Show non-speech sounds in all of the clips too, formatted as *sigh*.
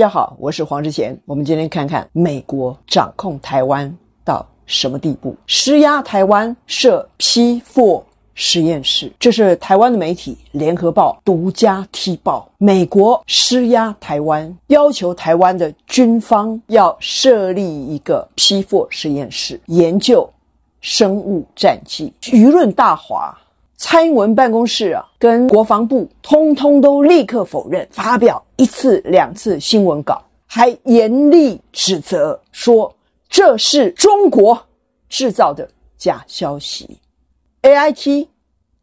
大家好，我是黄志贤。我们今天看看美国掌控台湾到什么地步？施压台湾设 P4 实验室，这是台湾的媒体《联合报》独家踢报。美国施压台湾，要求台湾的军方要设立一个 P4 实验室，研究生物战剂，舆论大哗。蔡英文办公室啊，跟国防部通通都立刻否认，发表一次两次新闻稿，还严厉指责说这是中国制造的假消息。A I T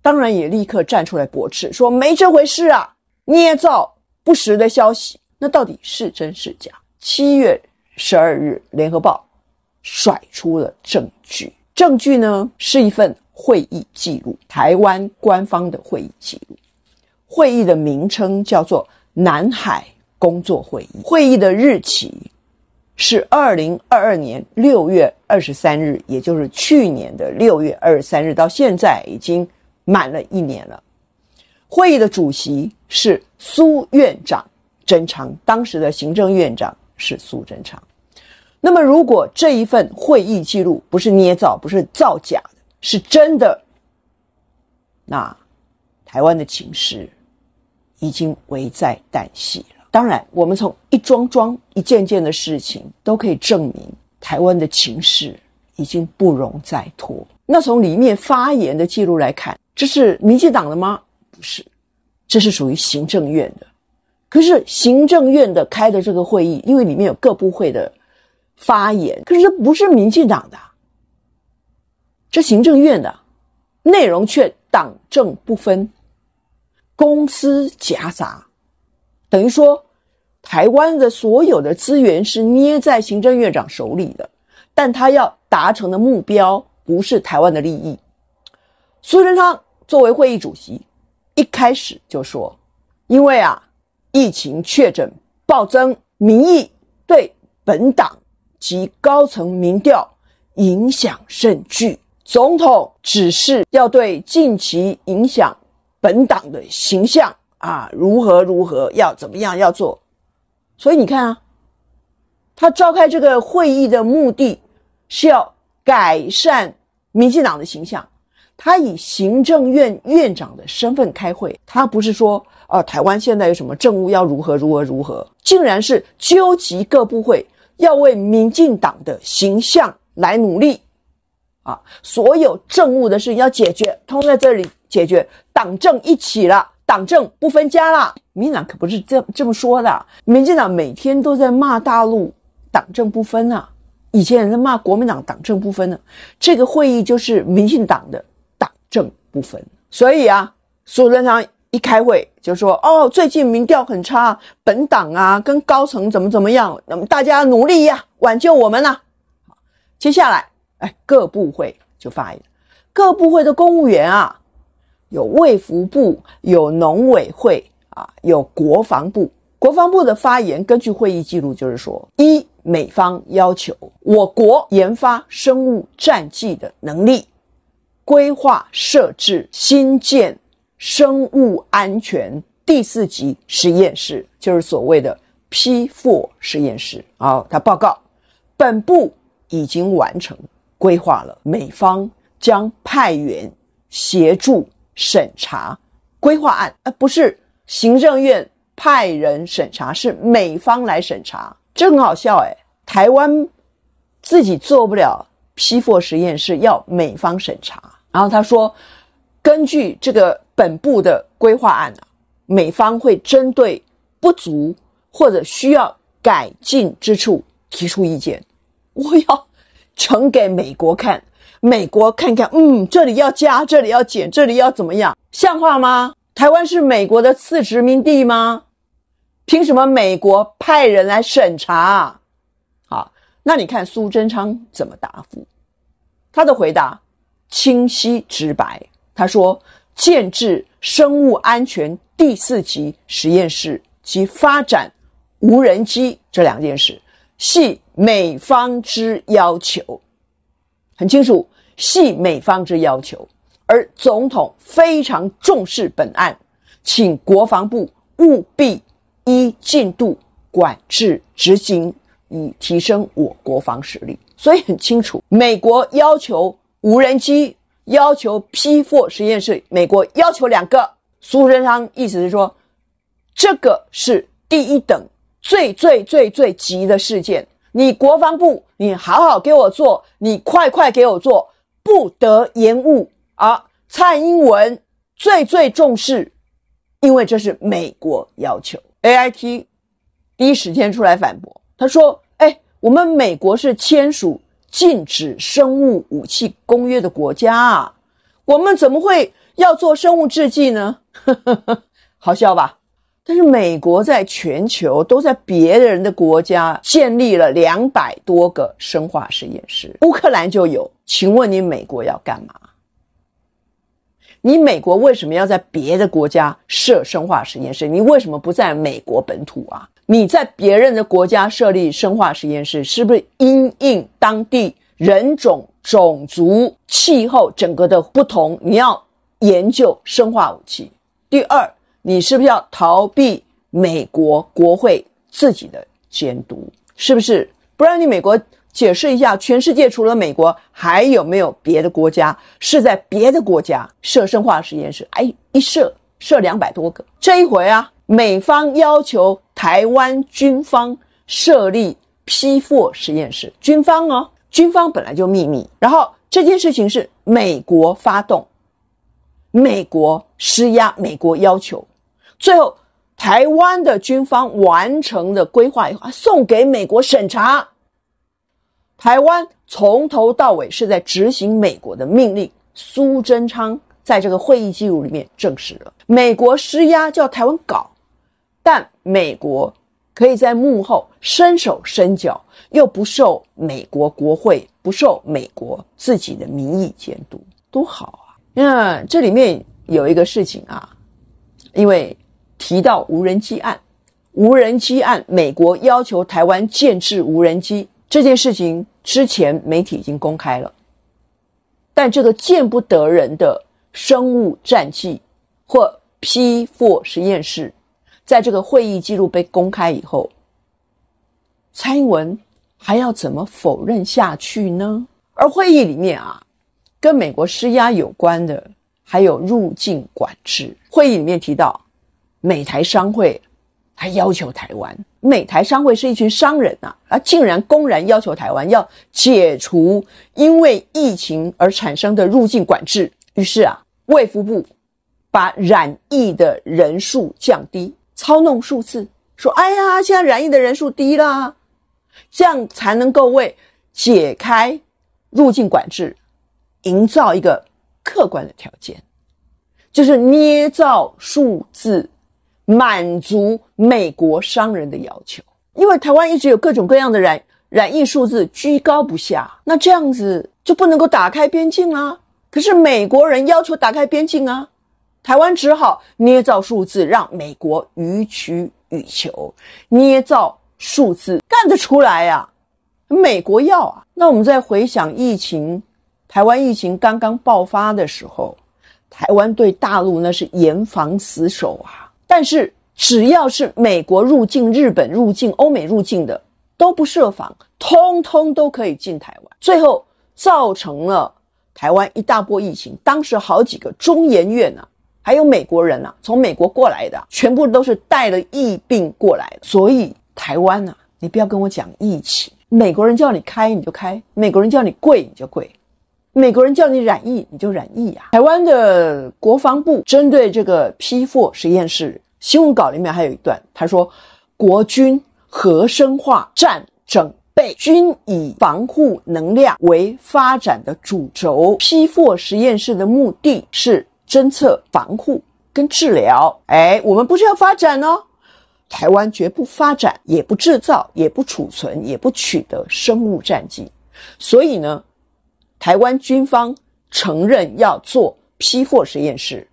当然也立刻站出来驳斥，说没这回事啊，捏造不实的消息，那到底是真是假？七月十二日，《联合报》甩出了证据，证据呢是一份。会议记录，台湾官方的会议记录。会议的名称叫做“南海工作会议”。会议的日期是二零二二年六月二十三日，也就是去年的六月二十三日，到现在已经满了一年了。会议的主席是苏院长甄昌，当时的行政院长是苏贞昌。那么，如果这一份会议记录不是捏造，不是造假？是真的，那台湾的情势已经危在旦夕了。当然，我们从一桩桩、一件件的事情都可以证明，台湾的情势已经不容再拖。那从里面发言的记录来看，这是民进党的吗？不是，这是属于行政院的。可是行政院的开的这个会议，因为里面有各部会的发言，可是这不是民进党的。这行政院的内容却党政不分，公私夹杂，等于说，台湾的所有的资源是捏在行政院长手里的，但他要达成的目标不是台湾的利益。苏贞昌作为会议主席，一开始就说：“因为啊，疫情确诊暴增，民意对本党及高层民调影响甚巨。”总统只是要对近期影响本党的形象啊，如何如何，要怎么样要做，所以你看啊，他召开这个会议的目的是要改善民进党的形象。他以行政院院长的身份开会，他不是说啊，台湾现在有什么政务要如何如何如何，竟然是纠集各部会要为民进党的形象来努力。啊，所有政务的事情要解决，通在这里解决，党政一起了，党政不分家了。民进党可不是这这么说的，民进党每天都在骂大陆党政不分呐，以前也在骂国民党党政不分呢。这个会议就是民进党的党政不分，所以啊，苏贞昌一开会就说：“哦，最近民调很差，本党啊跟高层怎么怎么样，那么大家努力呀，挽救我们了。”接下来。各部会就发言，各部会的公务员啊，有卫福部，有农委会啊，有国防部。国防部的发言，根据会议记录，就是说，一美方要求我国研发生物战剂的能力，规划设置新建生物安全第四级实验室，就是所谓的 P r 实验室。好，他报告，本部已经完成。规划了，美方将派员协助审查规划案，而不是行政院派人审查，是美方来审查，这很好笑诶，台湾自己做不了批货实验室，要美方审查。然后他说，根据这个本部的规划案啊，美方会针对不足或者需要改进之处提出意见。我要。呈给美国看，美国看看，嗯，这里要加，这里要减，这里要怎么样，像话吗？台湾是美国的次殖民地吗？凭什么美国派人来审查？好，那你看苏贞昌怎么答复？他的回答清晰直白，他说建制生物安全第四级实验室及发展无人机这两件事系。美方之要求很清楚，系美方之要求，而总统非常重视本案，请国防部务必依进度管制执行，以提升我国防实力。所以很清楚，美国要求无人机，要求批货实验室，美国要求两个。苏贞昌意思是说，这个是第一等、最最最最急的事件。你国防部，你好好给我做，你快快给我做，不得延误啊！蔡英文最最重视，因为这是美国要求。AIT 第一时间出来反驳，他说：“哎，我们美国是签署禁止生物武器公约的国家，啊，我们怎么会要做生物制剂呢？*laughs* 好笑吧？”但是美国在全球都在别人的国家建立了两百多个生化实验室，乌克兰就有。请问你美国要干嘛？你美国为什么要在别的国家设生化实验室？你为什么不在美国本土啊？你在别人的国家设立生化实验室，是不是因应当地人种、种族、气候整个的不同，你要研究生化武器？第二。你是不是要逃避美国国会自己的监督？是不是？不然你美国解释一下，全世界除了美国，还有没有别的国家是在别的国家设生化实验室？哎，一设设两百多个。这一回啊，美方要求台湾军方设立批货实验室，军方哦，军方本来就秘密，然后这件事情是美国发动，美国施压，美国要求。最后，台湾的军方完成的规划以后，送给美国审查。台湾从头到尾是在执行美国的命令。苏贞昌在这个会议记录里面证实了，美国施压叫台湾搞，但美国可以在幕后伸手伸脚，又不受美国国会、不受美国自己的民意监督，多好啊！那这里面有一个事情啊，因为。提到无人机案，无人机案，美国要求台湾建制无人机这件事情，之前媒体已经公开了。但这个见不得人的生物战剂或 P4 实验室，在这个会议记录被公开以后，蔡英文还要怎么否认下去呢？而会议里面啊，跟美国施压有关的，还有入境管制。会议里面提到。美台商会，他要求台湾。美台商会是一群商人呐，他竟然公然要求台湾要解除因为疫情而产生的入境管制。于是啊，卫福部把染疫的人数降低，操弄数字，说：“哎呀，现在染疫的人数低啦，这样才能够为解开入境管制营造一个客观的条件，就是捏造数字。”满足美国商人的要求，因为台湾一直有各种各样的染染疫数字居高不下，那这样子就不能够打开边境啊。可是美国人要求打开边境啊，台湾只好捏造数字让美国予取予求，捏造数字干得出来呀？美国要啊。那我们再回想疫情，台湾疫情刚刚爆发的时候，台湾对大陆那是严防死守啊。但是只要是美国入境、日本入境、欧美入境的，都不设防，通通都可以进台湾。最后造成了台湾一大波疫情。当时好几个中研院啊，还有美国人啊，从美国过来的，全部都是带了疫病过来的。所以台湾啊，你不要跟我讲疫情。美国人叫你开你就开，美国人叫你跪你就跪，美国人叫你染疫你就染疫呀。台湾的国防部针对这个批货实验室。新闻稿里面还有一段，他说：“国军核生化战整备，均以防护能量为发展的主轴。批货实验室的目的是侦测、防护跟治疗。”哎，我们不是要发展哦？台湾绝不发展，也不制造，也不储存，也不取得生物战剂。所以呢，台湾军方承认要做批货实验室。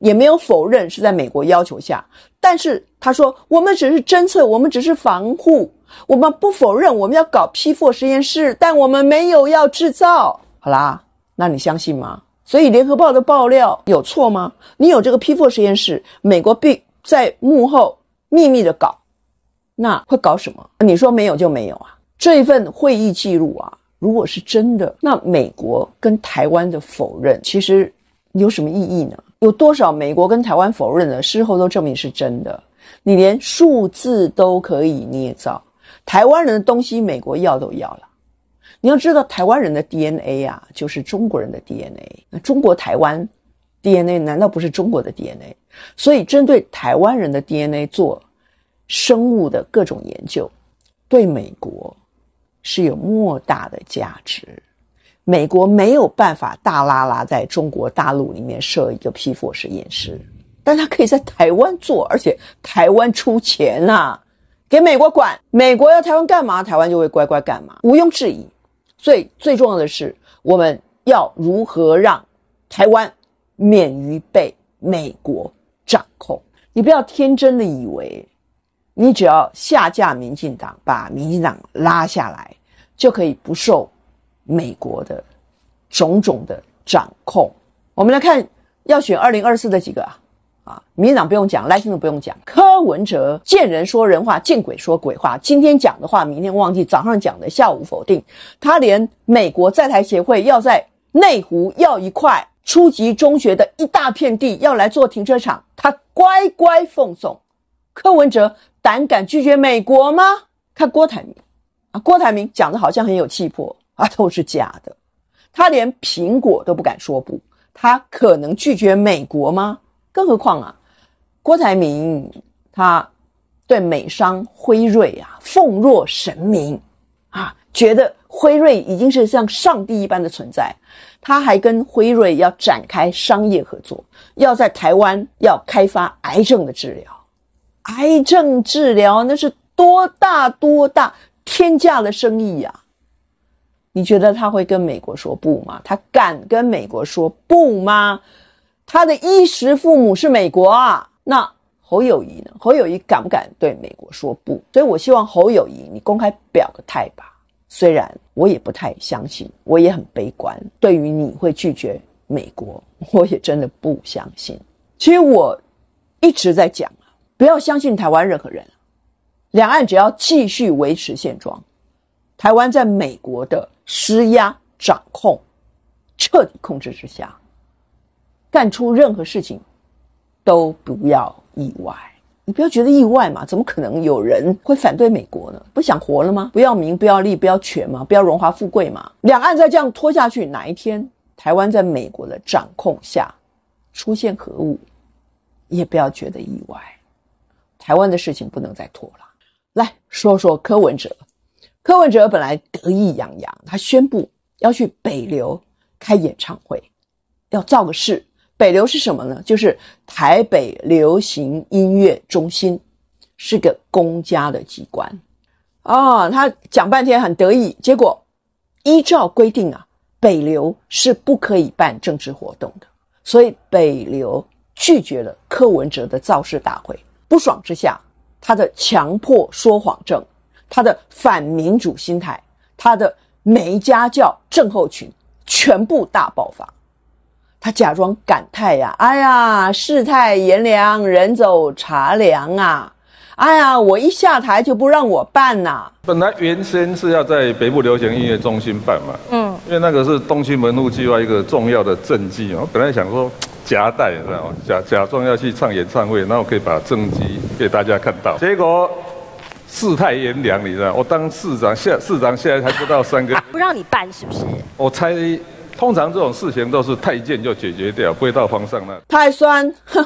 也没有否认是在美国要求下，但是他说我们只是侦测，我们只是防护，我们不否认我们要搞批货实验室，但我们没有要制造。好啦，那你相信吗？所以联合报的爆料有错吗？你有这个批货实验室，美国必在幕后秘密的搞，那会搞什么？你说没有就没有啊？这一份会议记录啊，如果是真的，那美国跟台湾的否认其实有什么意义呢？有多少美国跟台湾否认的事后都证明是真的？你连数字都可以捏造，台湾人的东西美国要都要了。你要知道，台湾人的 DNA 啊，就是中国人的 DNA。那中国台湾 DNA 难道不是中国的 DNA？所以，针对台湾人的 DNA 做生物的各种研究，对美国是有莫大的价值。美国没有办法大拉拉在中国大陆里面设一个批佛实验室，但他可以在台湾做，而且台湾出钱呐，给美国管。美国要台湾干嘛，台湾就会乖乖干嘛，毋庸置疑。最最重要的是，我们要如何让台湾免于被美国掌控？你不要天真的以为，你只要下架民进党，把民进党拉下来，就可以不受。美国的种种的掌控，我们来看要选二零二四的几个啊啊，民进党不用讲，赖清德不用讲，柯文哲见人说人话，见鬼说鬼话。今天讲的话，明天忘记；早上讲的，下午否定。他连美国在台协会要在内湖要一块初级中学的一大片地要来做停车场，他乖乖奉送。柯文哲胆敢拒绝美国吗？看郭台铭啊，郭台铭讲的好像很有气魄。啊，都是假的。他连苹果都不敢说不，他可能拒绝美国吗？更何况啊，郭台铭他对美商辉瑞啊奉若神明啊，觉得辉瑞已经是像上帝一般的存在。他还跟辉瑞要展开商业合作，要在台湾要开发癌症的治疗。癌症治疗那是多大多大天价的生意呀！你觉得他会跟美国说不吗？他敢跟美国说不吗？他的衣食父母是美国。啊，那侯友谊呢？侯友谊敢不敢对美国说不？所以我希望侯友谊，你公开表个态吧。虽然我也不太相信，我也很悲观，对于你会拒绝美国，*laughs* 我也真的不相信。其实我一直在讲啊，不要相信台湾任何人。两岸只要继续维持现状，台湾在美国的。施压、掌控、彻底控制之下，干出任何事情，都不要意外。你不要觉得意外嘛？怎么可能有人会反对美国呢？不想活了吗？不要名、不要利、不要权吗？不要荣华富贵吗？两岸再这样拖下去，哪一天台湾在美国的掌控下出现核武，也不要觉得意外。台湾的事情不能再拖了。来说说柯文哲。柯文哲本来得意洋洋，他宣布要去北流开演唱会，要造个势。北流是什么呢？就是台北流行音乐中心，是个公家的机关。哦，他讲半天很得意，结果依照规定啊，北流是不可以办政治活动的，所以北流拒绝了柯文哲的造势大会。不爽之下，他的强迫说谎症。他的反民主心态，他的没家教症候群全部大爆发。他假装感叹呀：“哎呀，世态炎凉，人走茶凉啊！哎呀，我一下台就不让我办呐！”本来原先是要在北部流行音乐中心办嘛，嗯，因为那个是东西门路计划一个重要的政绩哦。本来想说 *tsk* 夹带是吧？假假装要去唱演唱会，然我可以把政绩给大家看到。结果。世态炎凉，你知道？我当市长，现市长现在还不到三个月。不让你办，是不是？我猜，通常这种事情都是太监就解决掉，不会到皇上那。太酸，哼，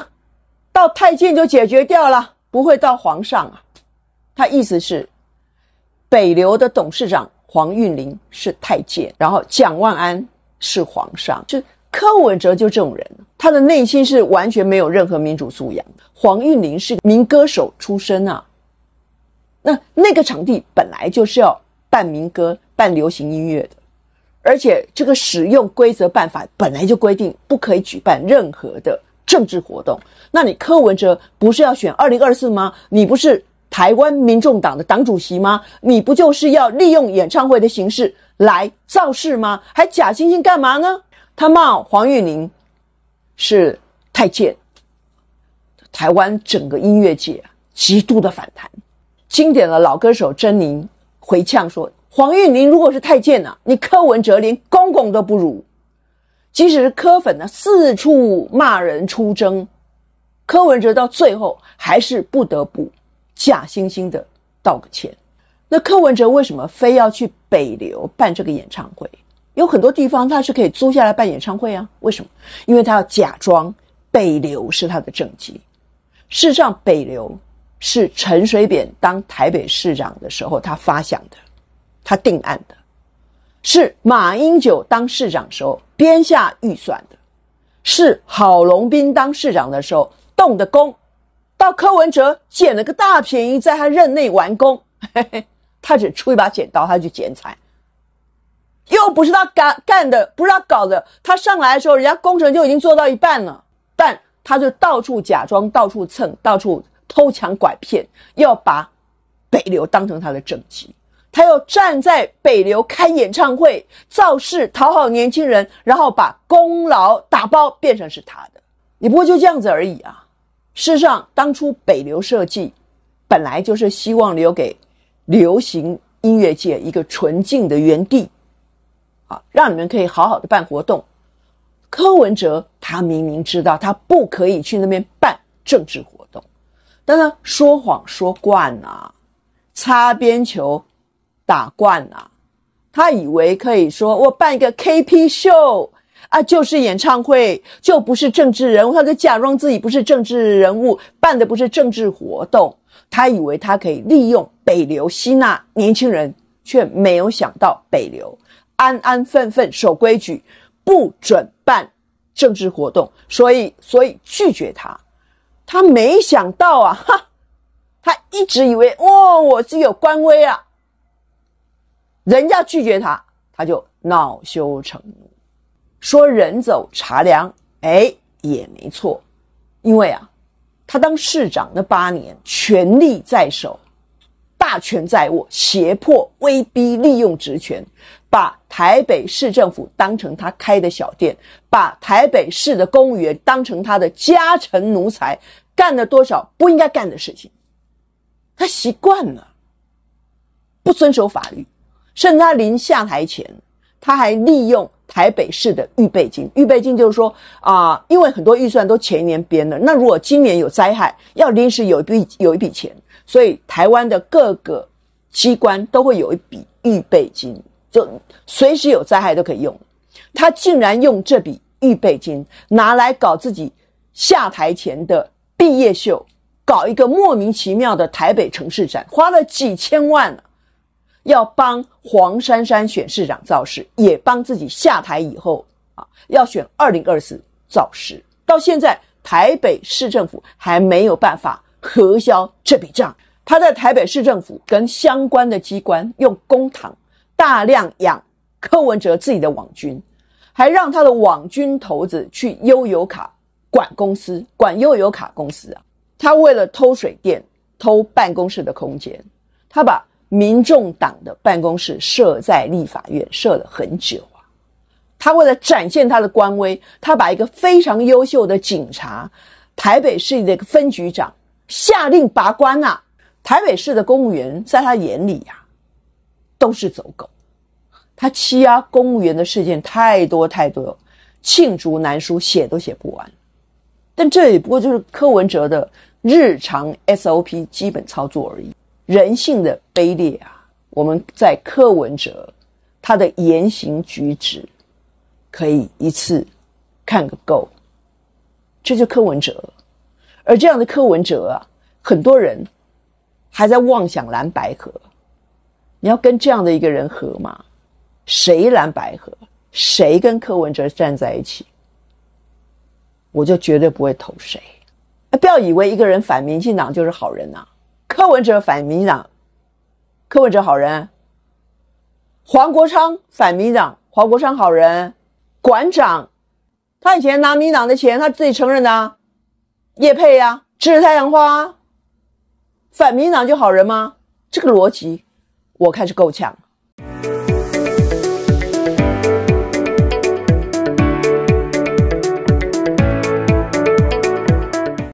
到太监就解决掉了，不会到皇上啊。他意思是，北流的董事长黄运林是太监，然后蒋万安是皇上，就柯文哲就这种人，他的内心是完全没有任何民主素养。黄运林是民歌手出身啊。那那个场地本来就是要办民歌、办流行音乐的，而且这个使用规则办法本来就规定不可以举办任何的政治活动。那你柯文哲不是要选二零二四吗？你不是台湾民众党的党主席吗？你不就是要利用演唱会的形式来造势吗？还假惺惺干嘛呢？他骂黄玉玲是太监，台湾整个音乐界极度的反弹。经典的老歌手甄妮回呛说：“黄韵玲如果是太监呢？你柯文哲连公公都不如，即使是柯粉呢，四处骂人出征，柯文哲到最后还是不得不假惺惺的道个歉。那柯文哲为什么非要去北流办这个演唱会？有很多地方他是可以租下来办演唱会啊？为什么？因为他要假装北流是他的政绩。事实上，北流。”是陈水扁当台北市长的时候，他发想的，他定案的；是马英九当市长时候编下预算的；是郝龙斌当市长的时候动的工；到柯文哲捡了个大便宜，在他任内完工，嘿嘿，他只出一把剪刀，他去剪彩，又不是他干干的，不是他搞的。他上来的时候，人家工程就已经做到一半了，但他就到处假装，到处蹭，到处。偷抢拐骗，要把北流当成他的政绩，他要站在北流开演唱会造势，讨好年轻人，然后把功劳打包变成是他的。你不过就这样子而已啊！事实上，当初北流设计本来就是希望留给流行音乐界一个纯净的园地，啊，让你们可以好好的办活动。柯文哲他明明知道，他不可以去那边办政治但是说谎说惯了，擦边球打惯了，他以为可以说我办一个 K P 秀啊，就是演唱会，就不是政治人物，他就假装自己不是政治人物，办的不是政治活动。他以为他可以利用北流吸纳年轻人，却没有想到北流安安分分守规矩，不准办政治活动，所以所以拒绝他。他没想到啊，哈！他一直以为哦，我是有官威啊。人家拒绝他，他就恼羞成怒，说人走茶凉。哎，也没错，因为啊，他当市长的八年，权力在手，大权在握，胁迫、威逼、利用职权，把台北市政府当成他开的小店，把台北市的公务员当成他的家臣奴才。干了多少不应该干的事情，他习惯了不遵守法律，甚至他临下台前，他还利用台北市的预备金。预备金就是说啊，因为很多预算都前一年编的，那如果今年有灾害，要临时有一笔有一笔钱，所以台湾的各个机关都会有一笔预备金，就随时有灾害都可以用。他竟然用这笔预备金拿来搞自己下台前的。毕业秀，搞一个莫名其妙的台北城市展，花了几千万了，要帮黄珊珊选市长造势，也帮自己下台以后啊，要选二零二四造势。到现在，台北市政府还没有办法核销这笔账。他在台北市政府跟相关的机关用公堂大量养柯文哲自己的网军，还让他的网军头子去悠游卡。管公司、管又有卡公司啊，他为了偷水电、偷办公室的空间，他把民众党的办公室设在立法院，设了很久啊。他为了展现他的官威，他把一个非常优秀的警察，台北市的一个分局长下令拔官啊。台北市的公务员在他眼里呀，都是走狗。他欺压公务员的事件太多太多，罄竹难书，写都写不完。但这也不过就是柯文哲的日常 SOP 基本操作而已。人性的卑劣啊！我们在柯文哲，他的言行举止，可以一次看个够。这就柯文哲，而这样的柯文哲啊，很多人还在妄想蓝白合。你要跟这样的一个人合吗？谁蓝白合？谁跟柯文哲站在一起？我就绝对不会投谁。不要以为一个人反民进党就是好人呐。柯文哲反民进党，柯文哲好人？黄国昌反民进党，黄国昌好人？馆长，他以前拿民党的钱，他自己承认的。叶佩呀，支持太阳花，反民党就好人吗？这个逻辑，我看是够呛。